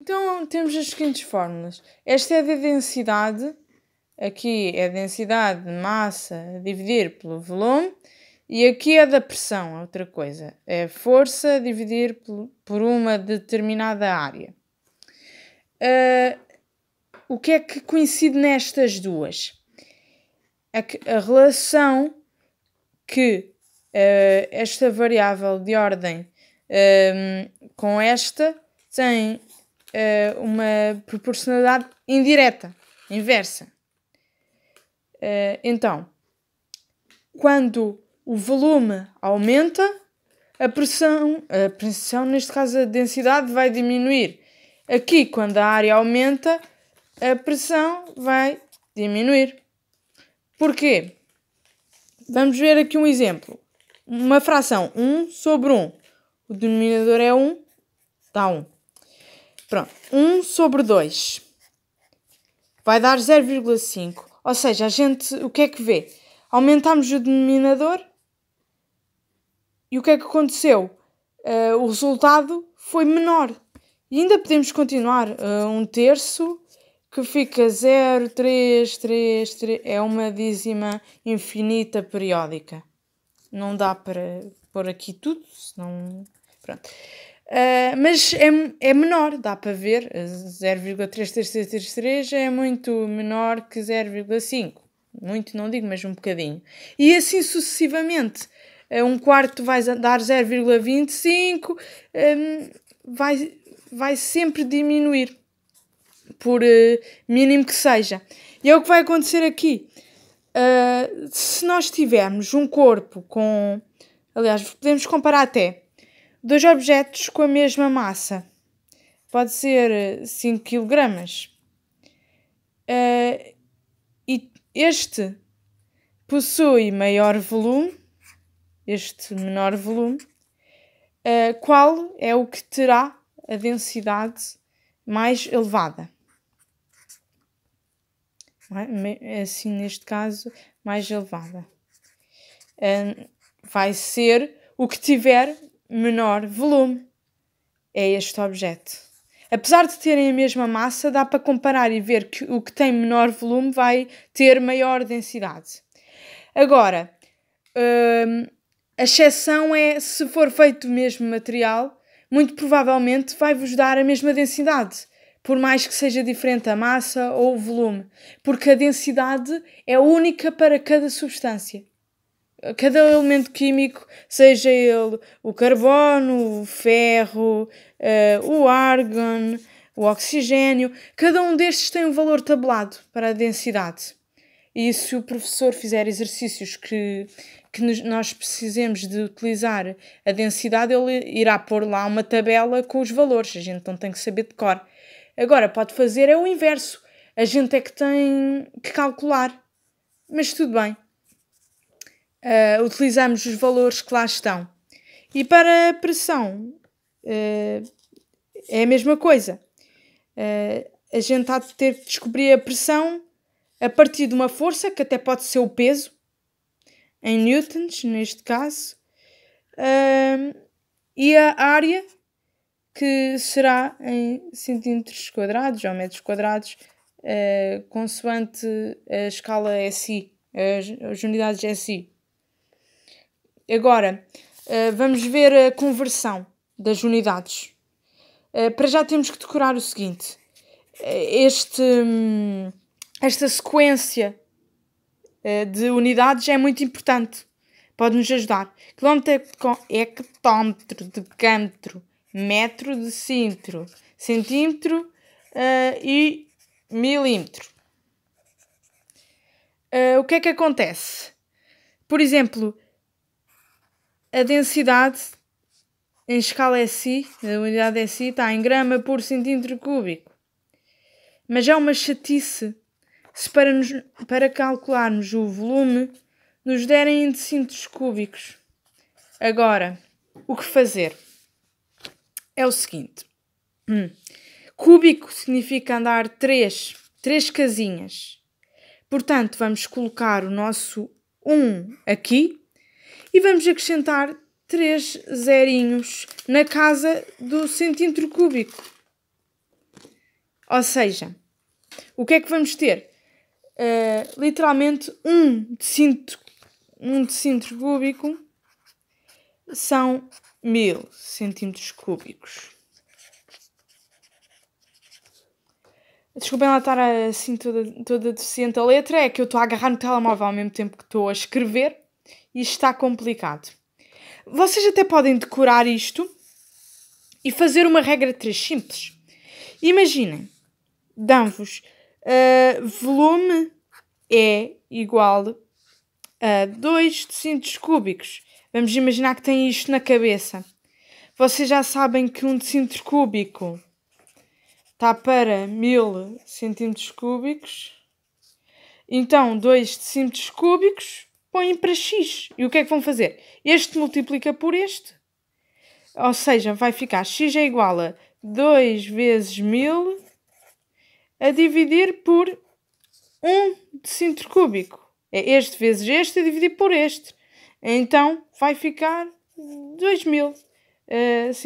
Então temos as seguintes fórmulas. Esta é da densidade, aqui é a densidade de massa a dividir pelo volume, e aqui é da pressão, é outra coisa. É força a dividir por uma determinada área. Uh, o que é que coincide nestas duas? É que a relação que uh, esta variável de ordem um, ah, com esta tem uh, uma proporcionalidade indireta, inversa. Uh, então, quando o volume aumenta, a pressão, a pressão, neste caso a densidade, vai diminuir. Aqui, quando a área aumenta, a pressão vai diminuir. Porquê? Vamos ver aqui um exemplo. Uma fração 1 sobre 1. O denominador é 1, dá 1. Pronto, 1 sobre 2 vai dar 0,5. Ou seja, a gente, o que é que vê? Aumentámos o denominador e o que é que aconteceu? Uh, o resultado foi menor. E ainda podemos continuar. Uh, um terço que fica 0, 3, 3, 3. É uma dízima infinita periódica. Não dá para pôr aqui tudo, senão. Pronto. Uh, mas é, é menor, dá para ver. 0,3333 é muito menor que 0,5. Muito não digo, mas um bocadinho. E assim sucessivamente. Uh, um quarto vai dar 0,25. Hum, vai, vai sempre diminuir. Por uh, mínimo que seja. E é o que vai acontecer aqui. Ah, se nós tivermos um corpo com. Aliás, podemos comparar até Dois objetos com a mesma massa. Pode ser 5 kg. Uh, e este possui maior volume, este menor volume, uh, qual é o que terá a densidade mais elevada. É? Assim, neste caso, mais elevada. Uh, vai ser o que tiver menor volume. É este objeto. Apesar de terem a mesma massa, dá para comparar e ver que o que tem menor volume vai ter maior densidade. Agora, hum, a exceção é se for feito do mesmo material, muito provavelmente vai-vos dar a mesma densidade, por mais que seja diferente a massa ou o volume, porque a densidade é única para cada substância cada elemento químico, seja ele o carbono, o ferro, uh, o argon, o oxigênio, cada um destes tem um valor tabelado para a densidade. E se o professor fizer exercícios que, que nós precisemos de utilizar a densidade, ele irá pôr lá uma tabela com os valores, a gente não tem que saber de cor. Agora, pode fazer é o inverso, a gente é que tem que calcular. Mas tudo bem uh, utilizamos os valores que lá estão. E para a pressão uh, é a mesma coisa. Uh, a gente há de ter que descobrir a pressão a partir de uma força, que até pode ser o peso, em newtons, neste caso, e a área, que será em centímetros quadrados ou metros quadrados, consoante a escala SI, as, as unidades SI. Agora, eh, vamos ver a conversão das unidades. Eh, para já temos que decorar o seguinte. Eh, este, hum, esta sequência de unidades é muito importante. Pode-nos ajudar. Quilómetro é hectómetro, decâmetro, metro de cintro, centímetro uh, e milímetro. Uh, o que é que acontece? Por exemplo, a densidade em escala é SI, a unidade é SI está em grama por centímetro cúbico. Mas é uma chatice se para, nos, para calcularmos o volume nos derem em decímetros cúbicos. Agora, o que fazer? É o seguinte. Hum. Cúbico significa andar três, três casinhas. Portanto, vamos colocar o nosso 1 aqui, e vamos acrescentar 3 zerinhos na casa do centímetro cúbico. Ou seja, o que é que vamos ter? Uh, literalmente um decímetro, um decímetro cúbico são mil centímetros cúbicos. Desculpem lá estar assim toda, toda deficiente a letra, é que eu estou a agarrar no telemóvel ao mesmo tempo que estou a escrever. Isto está complicado. Vocês até podem decorar isto e fazer uma regra três simples. Imaginem, dão-vos uh, volume é igual a 2 decímetros cúbicos. Vamos imaginar que têm isto na cabeça. Vocês já sabem que um decímetro cúbico está para 1000 centímetros cúbicos. Então, 2 decímetros cúbicos põem para x. E o que é que vão fazer? Este multiplica por este. Ou seja, vai ficar x é igual a 2 vezes 1000 a dividir por 1 de centro cúbico. É este vezes este a dividir por este. Então vai ficar 2000 uh, centímetros.